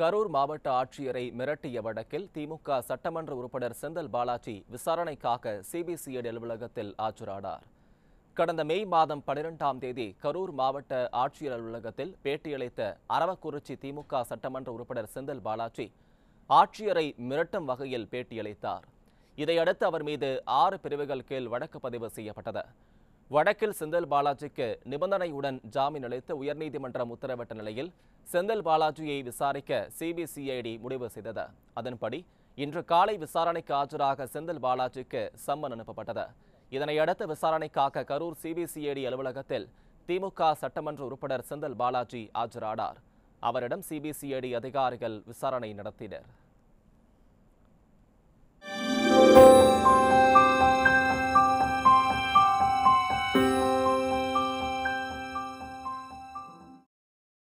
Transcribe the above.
கரூர் மாவட்ட ஆட்சியரை மிரட்டிய வழக்கில் திமுக சட்டமன்ற உறுப்பினர் செந்தல் பாலாஜி விசாரணைக்காக சிபிசிஐடி அலுவலகத்தில் ஆஜரானார் கடந்த மே மாதம் பனிரெண்டாம் தேதி கரூர் மாவட்ட ஆட்சியர் அலுவலகத்தில் பேட்டியளித்த அரவக்குறிச்சி திமுக சட்டமன்ற உறுப்பினர் செந்தல் பாலாஜி ஆட்சியரை மிரட்டும் வகையில் பேட்டியளித்தார் இதையடுத்து அவர் மீது ஆறு பிரிவுகள் கீழ் வழக்கு பதிவு செய்யப்பட்டது வடக்கில் செந்தில் பாலாஜிக்கு நிபந்தனையுடன் ஜாமீன் அளித்து உயர்நீதிமன்றம் உத்தரவிட்ட நிலையில் செந்தில் பாலாஜியை விசாரிக்க சிபிசிஐடி முடிவு செய்தது அதன்படி இன்று காலை விசாரணைக்கு ஆஜராக செந்தில் பாலாஜிக்கு சம்மன் அனுப்பப்பட்டது இதனையடுத்து விசாரணைக்காக கரூர் சிபிசிஐடி அலுவலகத்தில் திமுக சட்டமன்ற உறுப்பினர் செந்தில் பாலாஜி ஆஜரானார் அவரிடம் சிபிசிஐடி அதிகாரிகள் விசாரணை நடத்தினர்